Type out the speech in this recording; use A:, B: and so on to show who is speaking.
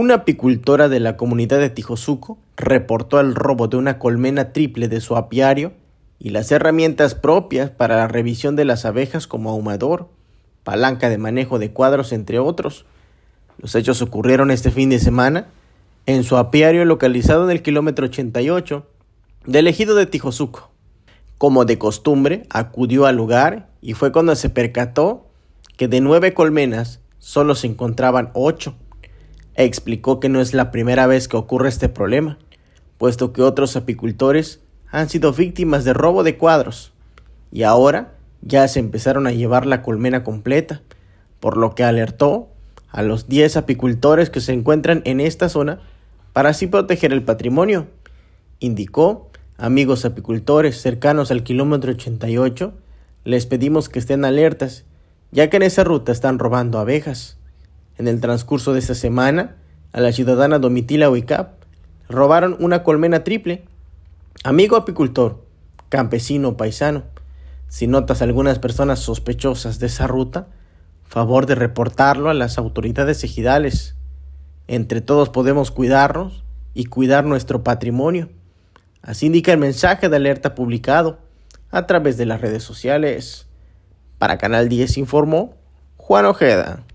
A: Una apicultora de la comunidad de Tijosuco reportó el robo de una colmena triple de su apiario y las herramientas propias para la revisión de las abejas como ahumador, palanca de manejo de cuadros, entre otros. Los hechos ocurrieron este fin de semana en su apiario localizado en el kilómetro 88 del ejido de Tijosuco. Como de costumbre, acudió al lugar y fue cuando se percató que de nueve colmenas solo se encontraban ocho explicó que no es la primera vez que ocurre este problema, puesto que otros apicultores han sido víctimas de robo de cuadros, y ahora ya se empezaron a llevar la colmena completa, por lo que alertó a los 10 apicultores que se encuentran en esta zona para así proteger el patrimonio, indicó. Amigos apicultores cercanos al kilómetro 88, les pedimos que estén alertas, ya que en esa ruta están robando abejas en el transcurso de esta semana, a la ciudadana Domitila Huicap, robaron una colmena triple. Amigo apicultor, campesino paisano, si notas algunas personas sospechosas de esa ruta, favor de reportarlo a las autoridades ejidales. Entre todos podemos cuidarnos y cuidar nuestro patrimonio. Así indica el mensaje de alerta publicado a través de las redes sociales. Para Canal 10 informó Juan Ojeda.